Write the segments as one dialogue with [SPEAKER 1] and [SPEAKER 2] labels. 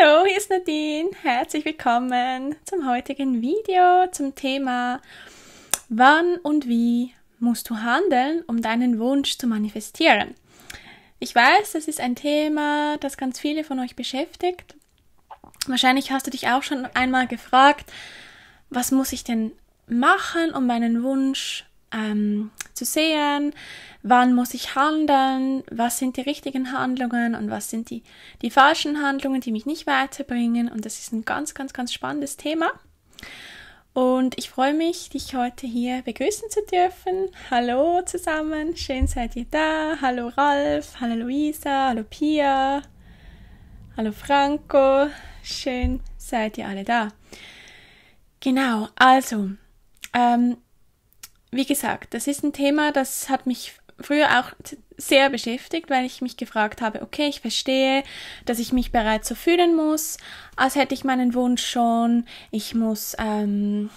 [SPEAKER 1] Hallo, hier ist Nadine. Herzlich willkommen zum heutigen Video zum Thema Wann und wie musst du handeln, um deinen Wunsch zu manifestieren. Ich weiß, das ist ein Thema, das ganz viele von euch beschäftigt. Wahrscheinlich hast du dich auch schon einmal gefragt, was muss ich denn machen, um meinen Wunsch ähm, zu sehen, wann muss ich handeln, was sind die richtigen Handlungen und was sind die, die falschen Handlungen, die mich nicht weiterbringen. Und das ist ein ganz, ganz, ganz spannendes Thema. Und ich freue mich, dich heute hier begrüßen zu dürfen. Hallo zusammen, schön seid ihr da. Hallo Ralf, hallo Luisa, hallo Pia, hallo Franco, schön seid ihr alle da. Genau, also, ähm, wie gesagt, das ist ein Thema, das hat mich früher auch sehr beschäftigt, weil ich mich gefragt habe, okay, ich verstehe, dass ich mich bereits so fühlen muss, als hätte ich meinen Wunsch schon, ich muss, ähm,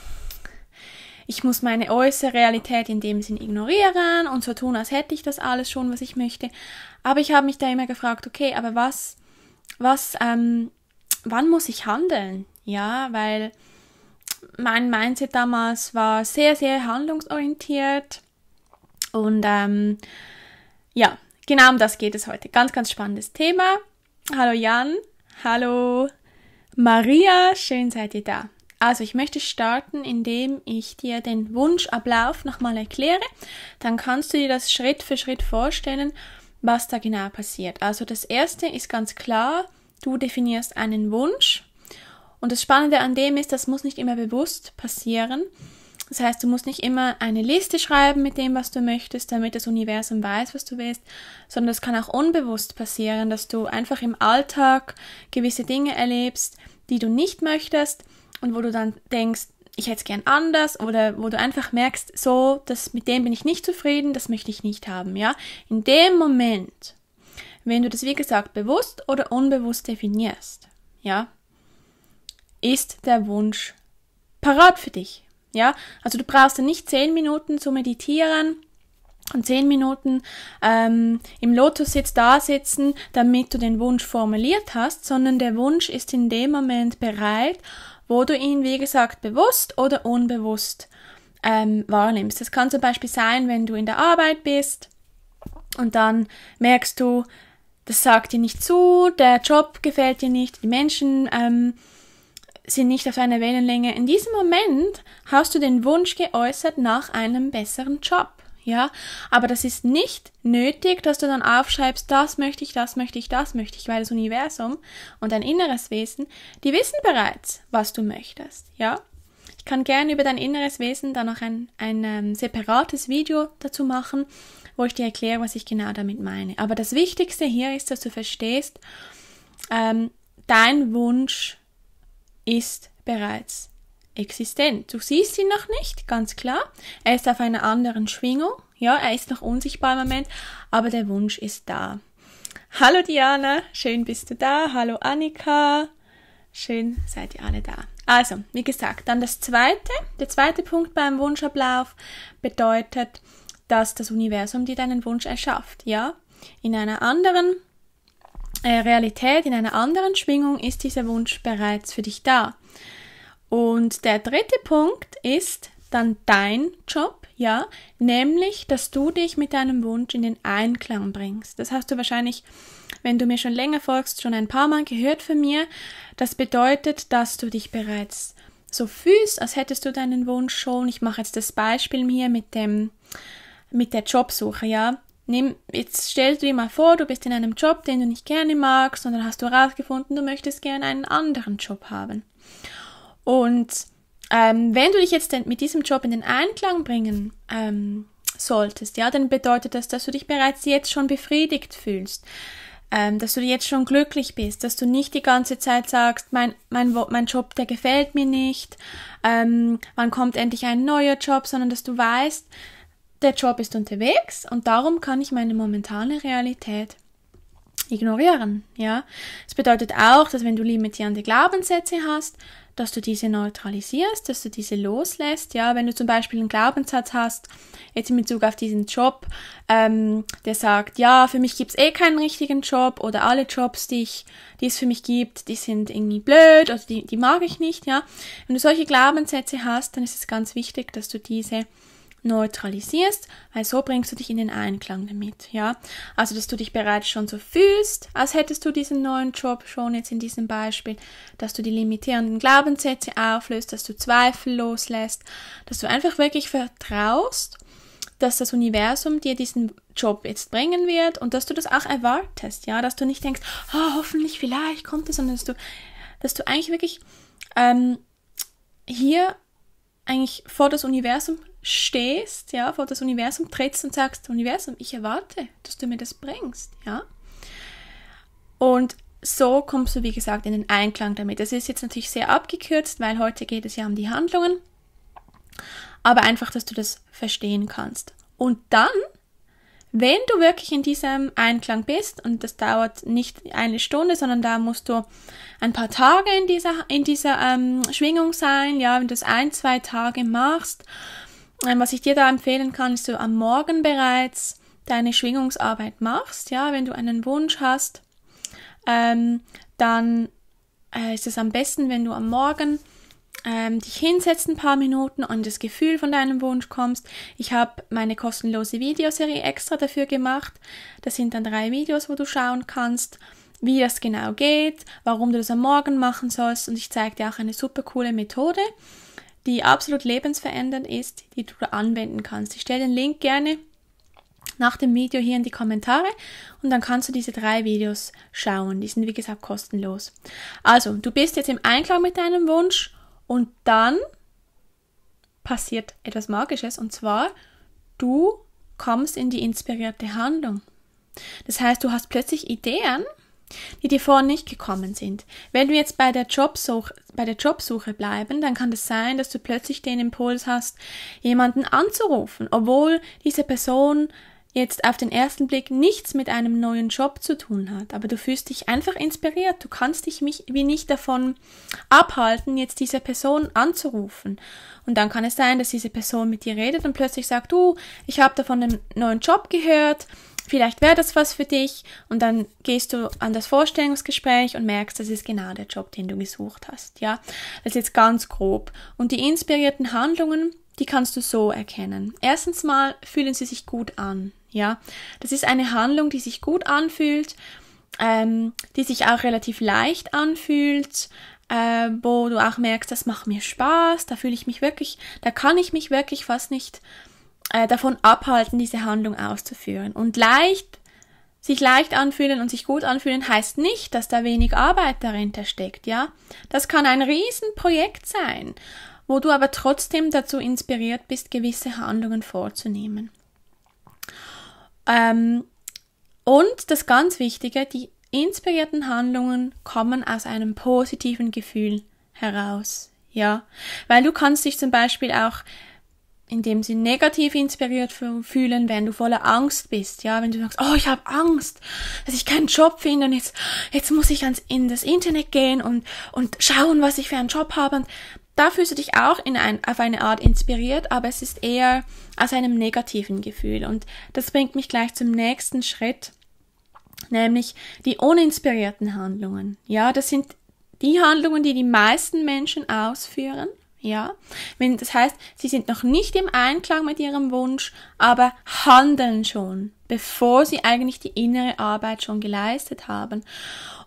[SPEAKER 1] ich muss meine äußere Realität in dem Sinn ignorieren und so tun, als hätte ich das alles schon, was ich möchte. Aber ich habe mich da immer gefragt, okay, aber was, was, ähm, wann muss ich handeln? Ja, weil mein Mindset damals war sehr, sehr handlungsorientiert. Und ähm, ja, genau um das geht es heute. Ganz, ganz spannendes Thema. Hallo Jan, hallo Maria, schön seid ihr da. Also ich möchte starten, indem ich dir den Wunschablauf nochmal erkläre. Dann kannst du dir das Schritt für Schritt vorstellen, was da genau passiert. Also das Erste ist ganz klar, du definierst einen Wunsch und das Spannende an dem ist, das muss nicht immer bewusst passieren. Das heißt, du musst nicht immer eine Liste schreiben mit dem, was du möchtest, damit das Universum weiß, was du willst, sondern es kann auch unbewusst passieren, dass du einfach im Alltag gewisse Dinge erlebst, die du nicht möchtest und wo du dann denkst, ich hätte es gern anders oder wo du einfach merkst, so, das, mit dem bin ich nicht zufrieden, das möchte ich nicht haben, ja. In dem Moment, wenn du das, wie gesagt, bewusst oder unbewusst definierst, ja, ist der Wunsch parat für dich. Ja, also du brauchst ja nicht zehn Minuten zu meditieren und zehn Minuten ähm, im Lotus sitz da sitzen, damit du den Wunsch formuliert hast, sondern der Wunsch ist in dem Moment bereit, wo du ihn, wie gesagt, bewusst oder unbewusst ähm, wahrnimmst. Das kann zum Beispiel sein, wenn du in der Arbeit bist und dann merkst du, das sagt dir nicht zu, der Job gefällt dir nicht, die Menschen ähm, sind nicht auf einer Wellenlänge. In diesem Moment hast du den Wunsch geäußert nach einem besseren Job. Ja, aber das ist nicht nötig, dass du dann aufschreibst, das möchte ich, das möchte ich, das möchte ich, weil das Universum und dein inneres Wesen, die wissen bereits, was du möchtest. Ja, ich kann gerne über dein inneres Wesen dann noch ein, ein ähm, separates Video dazu machen, wo ich dir erkläre, was ich genau damit meine. Aber das Wichtigste hier ist, dass du verstehst, ähm, dein Wunsch ist bereits existent. Du siehst ihn noch nicht, ganz klar. Er ist auf einer anderen Schwingung. Ja, er ist noch unsichtbar im Moment, aber der Wunsch ist da. Hallo Diana, schön bist du da. Hallo Annika, schön seid ihr alle da. Also, wie gesagt, dann das zweite. Der zweite Punkt beim Wunschablauf bedeutet, dass das Universum dir deinen Wunsch erschafft. Ja, in einer anderen äh, Realität, in einer anderen Schwingung ist dieser Wunsch bereits für dich da. Und der dritte Punkt ist dann dein Job, ja, nämlich, dass du dich mit deinem Wunsch in den Einklang bringst. Das hast du wahrscheinlich, wenn du mir schon länger folgst, schon ein paar Mal gehört von mir. Das bedeutet, dass du dich bereits so fühlst, als hättest du deinen Wunsch schon. Ich mache jetzt das Beispiel hier mit dem, mit der Jobsuche, ja. Nimm, jetzt stellst du dir mal vor, du bist in einem Job, den du nicht gerne magst, und dann hast du herausgefunden, du möchtest gerne einen anderen Job haben. Und ähm, wenn du dich jetzt mit diesem Job in den Einklang bringen ähm, solltest, ja, dann bedeutet das, dass du dich bereits jetzt schon befriedigt fühlst, ähm, dass du jetzt schon glücklich bist, dass du nicht die ganze Zeit sagst, mein, mein, mein Job, der gefällt mir nicht, ähm, wann kommt endlich ein neuer Job, sondern dass du weißt, der Job ist unterwegs und darum kann ich meine momentane Realität ignorieren. Ja, es bedeutet auch, dass wenn du limitierende Glaubenssätze hast, dass du diese neutralisierst, dass du diese loslässt. Ja, wenn du zum Beispiel einen Glaubenssatz hast, jetzt in Bezug auf diesen Job, ähm, der sagt, ja, für mich gibt's eh keinen richtigen Job oder alle Jobs, die ich, die es für mich gibt, die sind irgendwie blöd oder die, die mag ich nicht. Ja, wenn du solche Glaubenssätze hast, dann ist es ganz wichtig, dass du diese neutralisierst, weil so bringst du dich in den Einklang damit, ja. Also, dass du dich bereits schon so fühlst, als hättest du diesen neuen Job schon jetzt in diesem Beispiel, dass du die limitierenden Glaubenssätze auflöst, dass du Zweifel loslässt, dass du einfach wirklich vertraust, dass das Universum dir diesen Job jetzt bringen wird und dass du das auch erwartest, ja, dass du nicht denkst, oh, hoffentlich, vielleicht kommt es, sondern dass du, dass du eigentlich wirklich ähm, hier eigentlich vor das Universum stehst, ja, vor das Universum trittst und sagst, Universum, ich erwarte, dass du mir das bringst, ja. Und so kommst du, wie gesagt, in den Einklang damit. Das ist jetzt natürlich sehr abgekürzt, weil heute geht es ja um die Handlungen. Aber einfach, dass du das verstehen kannst. Und dann, wenn du wirklich in diesem Einklang bist, und das dauert nicht eine Stunde, sondern da musst du ein paar Tage in dieser, in dieser ähm, Schwingung sein, ja, wenn du es ein, zwei Tage machst, ähm, was ich dir da empfehlen kann, ist, du am Morgen bereits deine Schwingungsarbeit machst. Ja, wenn du einen Wunsch hast, ähm, dann äh, ist es am besten, wenn du am Morgen ähm, dich hinsetzt ein paar Minuten und das Gefühl von deinem Wunsch kommst. Ich habe meine kostenlose Videoserie extra dafür gemacht. Das sind dann drei Videos, wo du schauen kannst, wie das genau geht, warum du das am Morgen machen sollst und ich zeige dir auch eine super coole Methode, die absolut lebensverändernd ist, die du anwenden kannst. Ich stelle den Link gerne nach dem Video hier in die Kommentare und dann kannst du diese drei Videos schauen. Die sind wie gesagt kostenlos. Also, du bist jetzt im Einklang mit deinem Wunsch und dann passiert etwas Magisches und zwar, du kommst in die inspirierte Handlung. Das heißt, du hast plötzlich Ideen, die dir vorher nicht gekommen sind. Wenn wir jetzt bei der, Jobsuch, bei der Jobsuche bleiben, dann kann es sein, dass du plötzlich den Impuls hast, jemanden anzurufen, obwohl diese Person jetzt auf den ersten Blick nichts mit einem neuen Job zu tun hat, aber du fühlst dich einfach inspiriert, du kannst dich mich wie nicht davon abhalten, jetzt diese Person anzurufen. Und dann kann es sein, dass diese Person mit dir redet und plötzlich sagt, du, ich habe da von einem neuen Job gehört, vielleicht wäre das was für dich und dann gehst du an das Vorstellungsgespräch und merkst, das ist genau der Job, den du gesucht hast, ja. Das ist jetzt ganz grob. Und die inspirierten Handlungen, die kannst du so erkennen. Erstens mal fühlen sie sich gut an, ja. Das ist eine Handlung, die sich gut anfühlt, ähm, die sich auch relativ leicht anfühlt, äh, wo du auch merkst, das macht mir Spaß, da fühle ich mich wirklich, da kann ich mich wirklich fast nicht äh, davon abhalten, diese Handlung auszuführen. Und leicht, sich leicht anfühlen und sich gut anfühlen heißt nicht, dass da wenig Arbeit dahinter steckt, ja. Das kann ein Riesenprojekt sein, wo du aber trotzdem dazu inspiriert bist, gewisse Handlungen vorzunehmen. Ähm, und das ganz Wichtige, die inspirierten Handlungen kommen aus einem positiven Gefühl heraus. Ja, weil du kannst dich zum Beispiel auch indem sie negativ inspiriert fühlen, wenn du voller Angst bist, ja, wenn du sagst, oh, ich habe Angst, dass ich keinen Job finde und jetzt jetzt muss ich ans in das Internet gehen und und schauen, was ich für einen Job habe und da fühlst du dich auch in ein, auf eine Art inspiriert, aber es ist eher aus einem negativen Gefühl und das bringt mich gleich zum nächsten Schritt, nämlich die uninspirierten Handlungen. Ja, das sind die Handlungen, die die meisten Menschen ausführen ja, wenn das heißt, sie sind noch nicht im Einklang mit ihrem Wunsch, aber handeln schon, bevor sie eigentlich die innere Arbeit schon geleistet haben.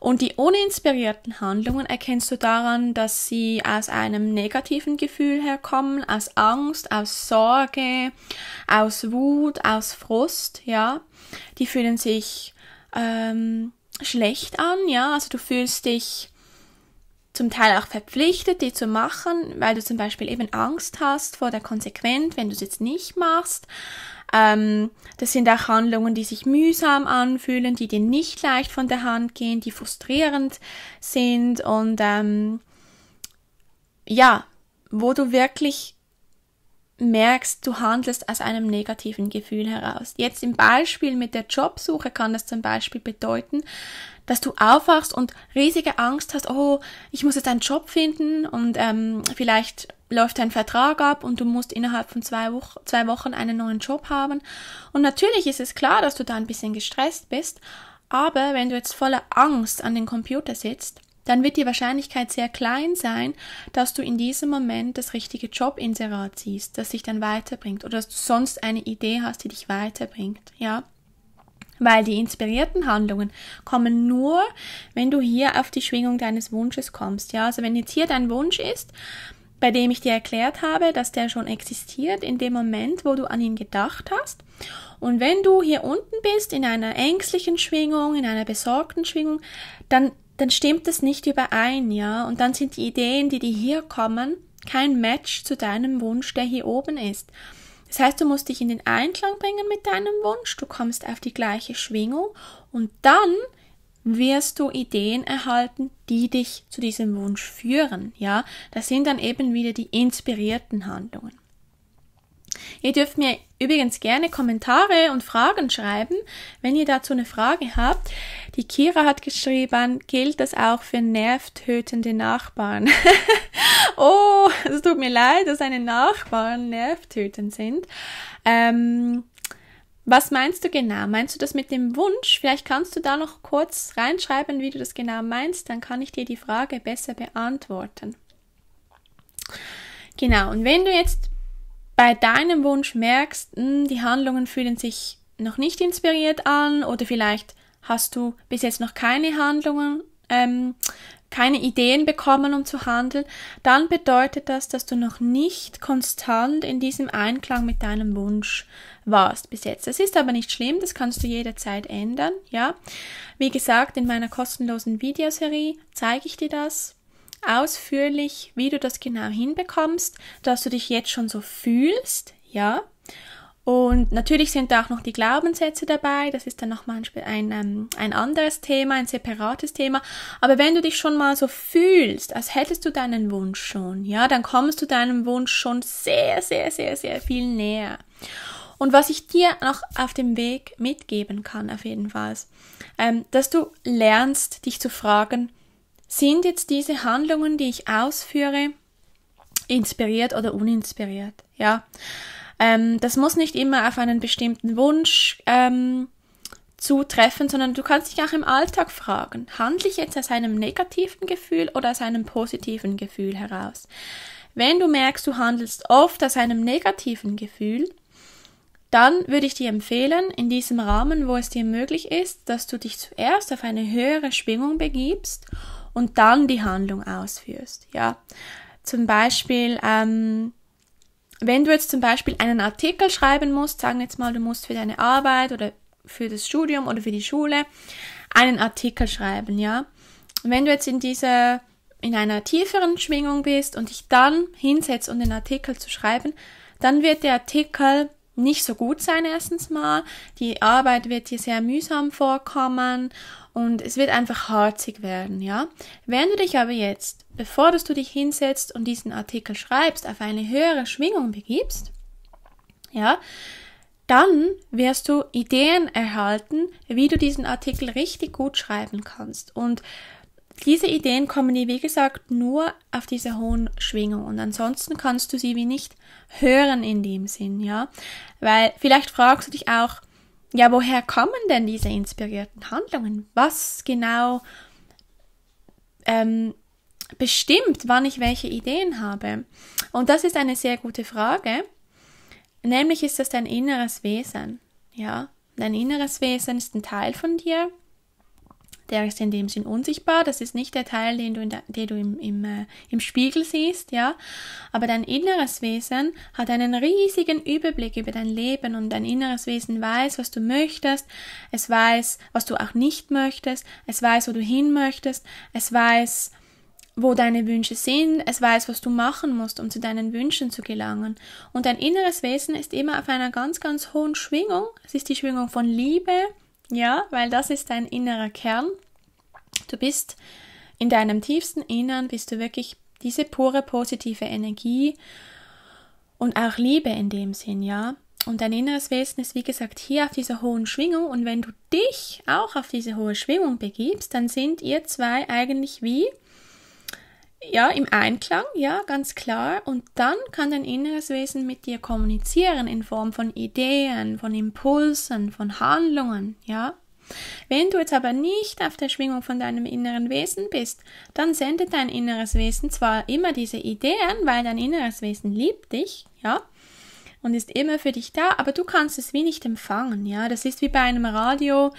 [SPEAKER 1] Und die uninspirierten Handlungen erkennst du daran, dass sie aus einem negativen Gefühl herkommen, aus Angst, aus Sorge, aus Wut, aus Frust, ja. Die fühlen sich ähm, schlecht an, ja. Also du fühlst dich zum Teil auch verpflichtet, die zu machen, weil du zum Beispiel eben Angst hast vor der Konsequenz, wenn du es jetzt nicht machst. Ähm, das sind auch Handlungen, die sich mühsam anfühlen, die dir nicht leicht von der Hand gehen, die frustrierend sind und ähm, ja, wo du wirklich merkst, du handelst aus einem negativen Gefühl heraus. Jetzt im Beispiel mit der Jobsuche kann das zum Beispiel bedeuten, dass du aufwachst und riesige Angst hast, oh, ich muss jetzt einen Job finden und ähm, vielleicht läuft dein Vertrag ab und du musst innerhalb von zwei, Wo zwei Wochen einen neuen Job haben. Und natürlich ist es klar, dass du da ein bisschen gestresst bist, aber wenn du jetzt voller Angst an den Computer sitzt, dann wird die Wahrscheinlichkeit sehr klein sein, dass du in diesem Moment das richtige Jobinserat siehst, das dich dann weiterbringt oder dass du sonst eine Idee hast, die dich weiterbringt, ja. Weil die inspirierten Handlungen kommen nur, wenn du hier auf die Schwingung deines Wunsches kommst, ja. Also wenn jetzt hier dein Wunsch ist, bei dem ich dir erklärt habe, dass der schon existiert in dem Moment, wo du an ihn gedacht hast. Und wenn du hier unten bist, in einer ängstlichen Schwingung, in einer besorgten Schwingung, dann dann stimmt das nicht überein, ja, und dann sind die Ideen, die dir hier kommen, kein Match zu deinem Wunsch, der hier oben ist. Das heißt, du musst dich in den Einklang bringen mit deinem Wunsch, du kommst auf die gleiche Schwingung und dann wirst du Ideen erhalten, die dich zu diesem Wunsch führen, ja. Das sind dann eben wieder die inspirierten Handlungen. Ihr dürft mir übrigens gerne Kommentare und Fragen schreiben, wenn ihr dazu eine Frage habt. Die Kira hat geschrieben, gilt das auch für nervtötende Nachbarn? oh, es tut mir leid, dass deine Nachbarn nervtötend sind. Ähm, was meinst du genau? Meinst du das mit dem Wunsch? Vielleicht kannst du da noch kurz reinschreiben, wie du das genau meinst, dann kann ich dir die Frage besser beantworten. Genau, und wenn du jetzt bei deinem Wunsch merkst, mh, hm, die Handlungen fühlen sich noch nicht inspiriert an oder vielleicht hast du bis jetzt noch keine Handlungen, ähm, keine Ideen bekommen, um zu handeln, dann bedeutet das, dass du noch nicht konstant in diesem Einklang mit deinem Wunsch warst bis jetzt. Das ist aber nicht schlimm, das kannst du jederzeit ändern, ja. Wie gesagt, in meiner kostenlosen Videoserie zeige ich dir das, ausführlich, wie du das genau hinbekommst, dass du dich jetzt schon so fühlst, ja. Und natürlich sind da auch noch die Glaubenssätze dabei. Das ist dann nochmal manchmal ein, ähm, ein anderes Thema, ein separates Thema. Aber wenn du dich schon mal so fühlst, als hättest du deinen Wunsch schon, ja, dann kommst du deinem Wunsch schon sehr, sehr, sehr, sehr viel näher. Und was ich dir noch auf dem Weg mitgeben kann, auf jeden Fall, ähm, dass du lernst, dich zu fragen, sind jetzt diese Handlungen, die ich ausführe, inspiriert oder uninspiriert? Ja. Ähm, das muss nicht immer auf einen bestimmten Wunsch ähm, zutreffen, sondern du kannst dich auch im Alltag fragen, handle ich jetzt aus einem negativen Gefühl oder aus einem positiven Gefühl heraus? Wenn du merkst, du handelst oft aus einem negativen Gefühl, dann würde ich dir empfehlen, in diesem Rahmen, wo es dir möglich ist, dass du dich zuerst auf eine höhere Schwingung begibst und dann die Handlung ausführst. Ja, zum Beispiel, ähm, wenn du jetzt zum Beispiel einen Artikel schreiben musst, sagen jetzt mal, du musst für deine Arbeit oder für das Studium oder für die Schule einen Artikel schreiben, ja. wenn du jetzt in dieser in einer tieferen Schwingung bist und dich dann hinsetzt, um den Artikel zu schreiben, dann wird der Artikel nicht so gut sein erstens mal. Die Arbeit wird dir sehr mühsam vorkommen und es wird einfach harzig werden, ja. Wenn du dich aber jetzt, bevor du dich hinsetzt und diesen Artikel schreibst, auf eine höhere Schwingung begibst, ja, dann wirst du Ideen erhalten, wie du diesen Artikel richtig gut schreiben kannst. Und diese Ideen kommen dir, wie gesagt, nur auf dieser hohen Schwingung und ansonsten kannst du sie wie nicht hören in dem Sinn, ja. Weil vielleicht fragst du dich auch, ja, woher kommen denn diese inspirierten Handlungen? Was genau ähm, bestimmt, wann ich welche Ideen habe? Und das ist eine sehr gute Frage. Nämlich ist das dein inneres Wesen. Ja, dein inneres Wesen ist ein Teil von dir der ist in dem Sinn unsichtbar. Das ist nicht der Teil, den du, der, den du im, im, äh, im Spiegel siehst, ja. Aber dein inneres Wesen hat einen riesigen Überblick über dein Leben und dein inneres Wesen weiß, was du möchtest. Es weiß, was du auch nicht möchtest. Es weiß, wo du hin möchtest. Es weiß, wo deine Wünsche sind, es weiß, was du machen musst, um zu deinen Wünschen zu gelangen. Und dein inneres Wesen ist immer auf einer ganz, ganz hohen Schwingung. Es ist die Schwingung von Liebe, ja, weil das ist dein innerer Kern. Du bist in deinem tiefsten Innern, bist du wirklich diese pure positive Energie und auch Liebe in dem Sinn, ja. Und dein inneres Wesen ist, wie gesagt, hier auf dieser hohen Schwingung. Und wenn du dich auch auf diese hohe Schwingung begibst, dann sind ihr zwei eigentlich wie ja, im Einklang, ja, ganz klar. Und dann kann dein inneres Wesen mit dir kommunizieren in Form von Ideen, von Impulsen, von Handlungen, ja. Wenn du jetzt aber nicht auf der Schwingung von deinem inneren Wesen bist, dann sendet dein inneres Wesen zwar immer diese Ideen, weil dein inneres Wesen liebt dich, ja, und ist immer für dich da, aber du kannst es wie nicht empfangen, ja. Das ist wie bei einem Radio,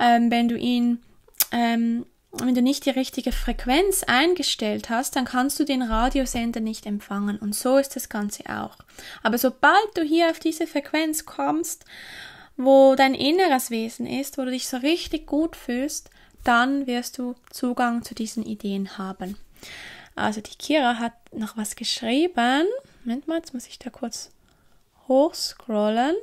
[SPEAKER 1] ähm, wenn du ihn ähm, wenn du nicht die richtige Frequenz eingestellt hast, dann kannst du den Radiosender nicht empfangen. Und so ist das Ganze auch. Aber sobald du hier auf diese Frequenz kommst, wo dein inneres Wesen ist, wo du dich so richtig gut fühlst, dann wirst du Zugang zu diesen Ideen haben. Also die Kira hat noch was geschrieben. Moment mal, jetzt muss ich da kurz hochscrollen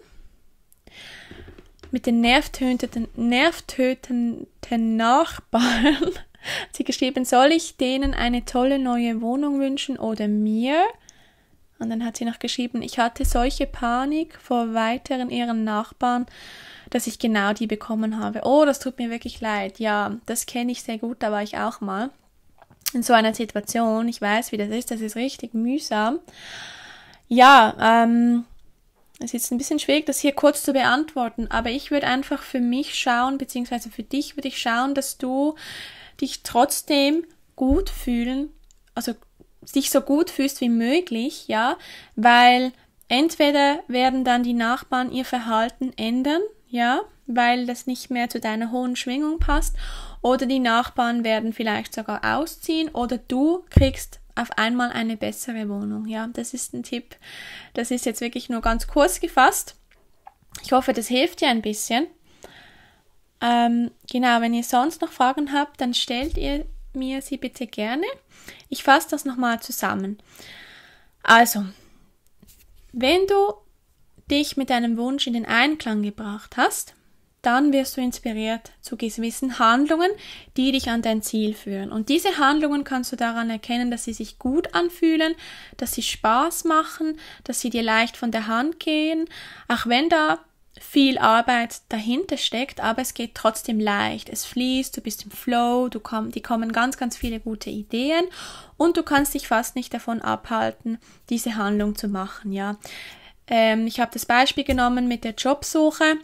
[SPEAKER 1] mit den nervtötenden, nervtötenden Nachbarn sie geschrieben, soll ich denen eine tolle neue Wohnung wünschen oder mir? Und dann hat sie noch geschrieben, ich hatte solche Panik vor weiteren ihren Nachbarn, dass ich genau die bekommen habe. Oh, das tut mir wirklich leid. Ja, das kenne ich sehr gut, da war ich auch mal in so einer Situation. Ich weiß, wie das ist, das ist richtig mühsam. Ja, ähm, es ist jetzt ein bisschen schwierig, das hier kurz zu beantworten, aber ich würde einfach für mich schauen, beziehungsweise für dich würde ich schauen, dass du dich trotzdem gut fühlen, also dich so gut fühlst wie möglich, ja, weil entweder werden dann die Nachbarn ihr Verhalten ändern, ja, weil das nicht mehr zu deiner hohen Schwingung passt, oder die Nachbarn werden vielleicht sogar ausziehen, oder du kriegst auf einmal eine bessere Wohnung. Ja, das ist ein Tipp. Das ist jetzt wirklich nur ganz kurz gefasst. Ich hoffe, das hilft dir ein bisschen. Ähm, genau, wenn ihr sonst noch Fragen habt, dann stellt ihr mir sie bitte gerne. Ich fasse das nochmal zusammen. Also, wenn du dich mit deinem Wunsch in den Einklang gebracht hast, dann wirst du inspiriert zu gewissen Handlungen, die dich an dein Ziel führen. Und diese Handlungen kannst du daran erkennen, dass sie sich gut anfühlen, dass sie Spaß machen, dass sie dir leicht von der Hand gehen, auch wenn da viel Arbeit dahinter steckt, aber es geht trotzdem leicht. Es fließt, du bist im Flow, du komm, die kommen ganz, ganz viele gute Ideen und du kannst dich fast nicht davon abhalten, diese Handlung zu machen, ja. Ähm, ich habe das Beispiel genommen mit der Jobsuche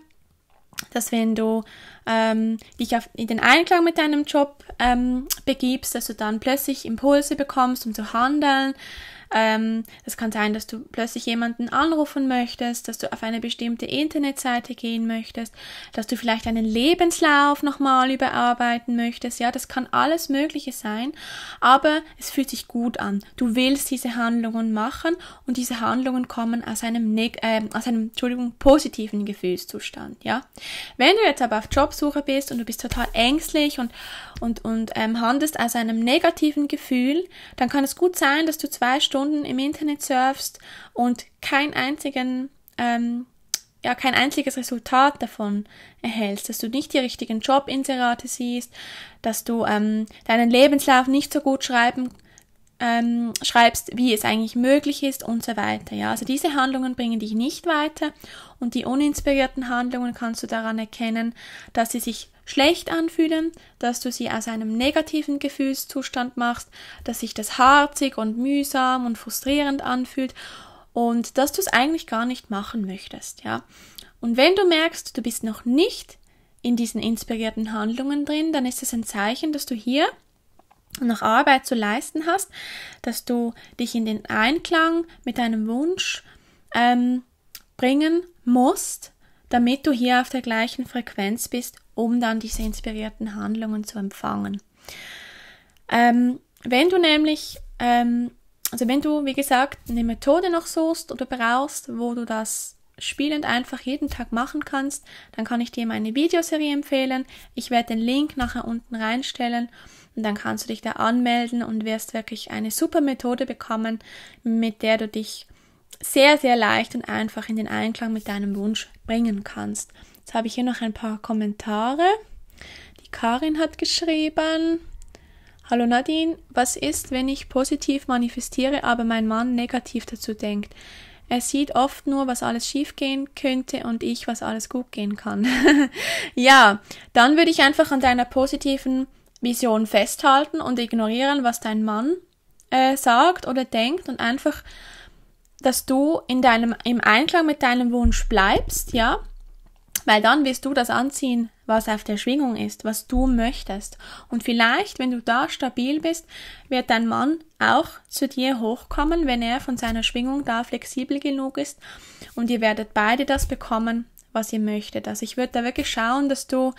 [SPEAKER 1] dass wenn du ähm, dich auf, in den Einklang mit deinem Job ähm, begibst, dass du dann plötzlich Impulse bekommst, um zu handeln, ähm, es kann sein, dass du plötzlich jemanden anrufen möchtest, dass du auf eine bestimmte Internetseite gehen möchtest, dass du vielleicht einen Lebenslauf nochmal überarbeiten möchtest. Ja, das kann alles Mögliche sein, aber es fühlt sich gut an. Du willst diese Handlungen machen und diese Handlungen kommen aus einem, neg äh, aus einem Entschuldigung, positiven Gefühlszustand. Ja, wenn du jetzt aber auf Jobsuche bist und du bist total ängstlich und und und ähm, handelst aus einem negativen Gefühl, dann kann es gut sein, dass du zwei Stunden Stunden im Internet surfst und kein einzigen ähm, ja kein einziges Resultat davon erhältst, dass du nicht die richtigen Jobinserate siehst, dass du ähm, deinen Lebenslauf nicht so gut schreiben ähm, schreibst, wie es eigentlich möglich ist und so weiter. Ja, also diese Handlungen bringen dich nicht weiter und die uninspirierten Handlungen kannst du daran erkennen, dass sie sich schlecht anfühlen, dass du sie aus einem negativen Gefühlszustand machst, dass sich das harzig und mühsam und frustrierend anfühlt und dass du es eigentlich gar nicht machen möchtest, ja. Und wenn du merkst, du bist noch nicht in diesen inspirierten Handlungen drin, dann ist es ein Zeichen, dass du hier noch Arbeit zu leisten hast, dass du dich in den Einklang mit deinem Wunsch ähm, bringen musst, damit du hier auf der gleichen Frequenz bist, um dann diese inspirierten Handlungen zu empfangen. Ähm, wenn du nämlich, ähm, also wenn du, wie gesagt, eine Methode noch suchst oder brauchst, wo du das spielend einfach jeden Tag machen kannst, dann kann ich dir meine Videoserie empfehlen. Ich werde den Link nachher unten reinstellen und dann kannst du dich da anmelden und wirst wirklich eine super Methode bekommen, mit der du dich sehr, sehr leicht und einfach in den Einklang mit deinem Wunsch bringen kannst. Jetzt habe ich hier noch ein paar Kommentare. Die Karin hat geschrieben. Hallo Nadine, was ist, wenn ich positiv manifestiere, aber mein Mann negativ dazu denkt? Er sieht oft nur, was alles schiefgehen könnte und ich, was alles gut gehen kann. ja, dann würde ich einfach an deiner positiven Vision festhalten und ignorieren, was dein Mann äh, sagt oder denkt und einfach dass du in deinem, im Einklang mit deinem Wunsch bleibst, ja, weil dann wirst du das anziehen, was auf der Schwingung ist, was du möchtest. Und vielleicht, wenn du da stabil bist, wird dein Mann auch zu dir hochkommen, wenn er von seiner Schwingung da flexibel genug ist. Und ihr werdet beide das bekommen, was ihr möchtet. Also ich würde da wirklich schauen, dass du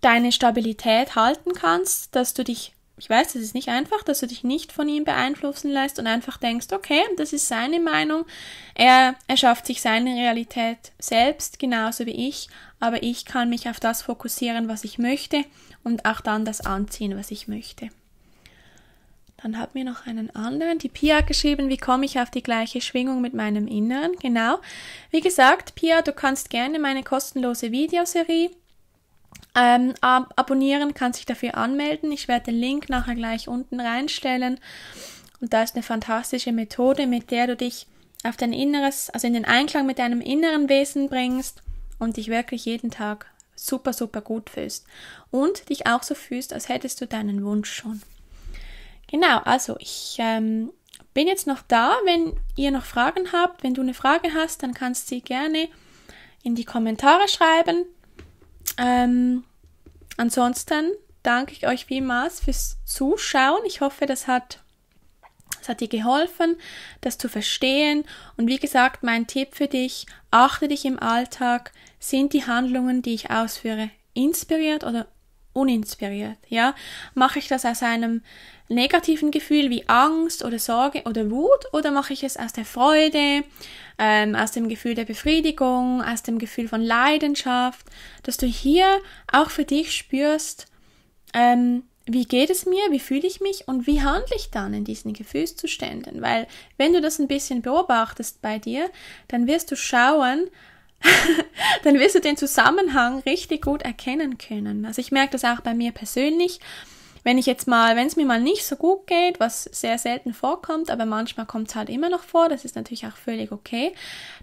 [SPEAKER 1] deine Stabilität halten kannst, dass du dich ich weiß, das ist nicht einfach, dass du dich nicht von ihm beeinflussen lässt und einfach denkst, okay, das ist seine Meinung. Er erschafft sich seine Realität selbst, genauso wie ich, aber ich kann mich auf das fokussieren, was ich möchte und auch dann das anziehen, was ich möchte. Dann hat mir noch einen anderen, die Pia geschrieben, wie komme ich auf die gleiche Schwingung mit meinem Inneren? Genau. Wie gesagt, Pia, du kannst gerne meine kostenlose Videoserie ähm, ab abonnieren, kann sich dafür anmelden. Ich werde den Link nachher gleich unten reinstellen. Und da ist eine fantastische Methode, mit der du dich auf dein Inneres, also in den Einklang mit deinem inneren Wesen bringst und dich wirklich jeden Tag super, super gut fühlst. Und dich auch so fühlst, als hättest du deinen Wunsch schon. Genau, also ich ähm, bin jetzt noch da. Wenn ihr noch Fragen habt, wenn du eine Frage hast, dann kannst du sie gerne in die Kommentare schreiben. Ähm, ansonsten danke ich euch vielmals fürs Zuschauen. Ich hoffe, das hat, das hat dir geholfen, das zu verstehen. Und wie gesagt, mein Tipp für dich, achte dich im Alltag, sind die Handlungen, die ich ausführe, inspiriert oder uninspiriert, ja? Mache ich das aus einem negativen Gefühl wie Angst oder Sorge oder Wut oder mache ich es aus der Freude, ähm, aus dem Gefühl der Befriedigung, aus dem Gefühl von Leidenschaft, dass du hier auch für dich spürst, ähm, wie geht es mir, wie fühle ich mich und wie handle ich dann in diesen Gefühlszuständen? Weil wenn du das ein bisschen beobachtest bei dir, dann wirst du schauen, dann wirst du den Zusammenhang richtig gut erkennen können. Also ich merke das auch bei mir persönlich wenn ich jetzt mal, wenn es mir mal nicht so gut geht, was sehr selten vorkommt, aber manchmal kommt es halt immer noch vor, das ist natürlich auch völlig okay,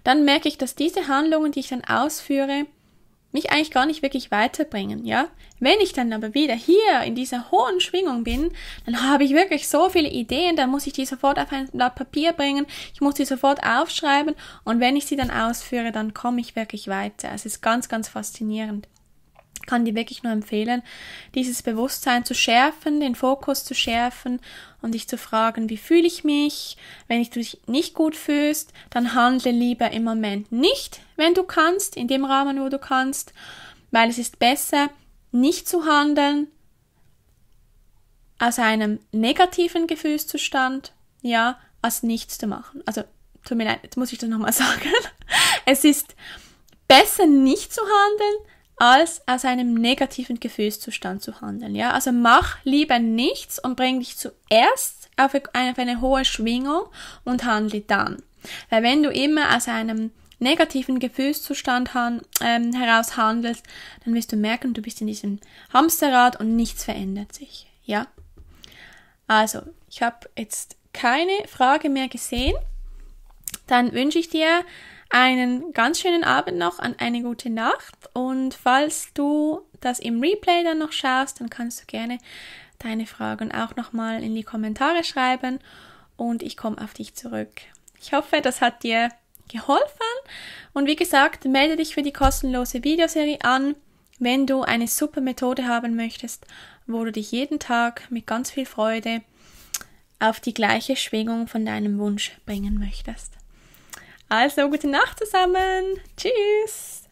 [SPEAKER 1] dann merke ich, dass diese Handlungen, die ich dann ausführe, mich eigentlich gar nicht wirklich weiterbringen, ja? Wenn ich dann aber wieder hier in dieser hohen Schwingung bin, dann habe ich wirklich so viele Ideen, dann muss ich die sofort auf ein Blatt Papier bringen, ich muss die sofort aufschreiben und wenn ich sie dann ausführe, dann komme ich wirklich weiter. Es ist ganz, ganz faszinierend kann dir wirklich nur empfehlen, dieses Bewusstsein zu schärfen, den Fokus zu schärfen und dich zu fragen, wie fühle ich mich? Wenn ich dich nicht gut fühlst, dann handle lieber im Moment nicht, wenn du kannst, in dem Rahmen, wo du kannst, weil es ist besser, nicht zu handeln aus einem negativen Gefühlszustand, ja, als nichts zu machen. Also, tut mir leid, jetzt muss ich das nochmal sagen. Es ist besser, nicht zu handeln, als aus einem negativen Gefühlszustand zu handeln. Ja? Also mach lieber nichts und bring dich zuerst auf eine, auf eine hohe Schwingung und handle dann. Weil wenn du immer aus einem negativen Gefühlszustand han, ähm, heraus handelst, dann wirst du merken, du bist in diesem Hamsterrad und nichts verändert sich. Ja? Also, ich habe jetzt keine Frage mehr gesehen. Dann wünsche ich dir einen ganz schönen Abend noch und eine gute Nacht. Und falls du das im Replay dann noch schaust, dann kannst du gerne deine Fragen auch nochmal in die Kommentare schreiben und ich komme auf dich zurück. Ich hoffe, das hat dir geholfen. Und wie gesagt, melde dich für die kostenlose Videoserie an, wenn du eine super Methode haben möchtest, wo du dich jeden Tag mit ganz viel Freude auf die gleiche Schwingung von deinem Wunsch bringen möchtest. Also, gute Nacht zusammen. Tschüss.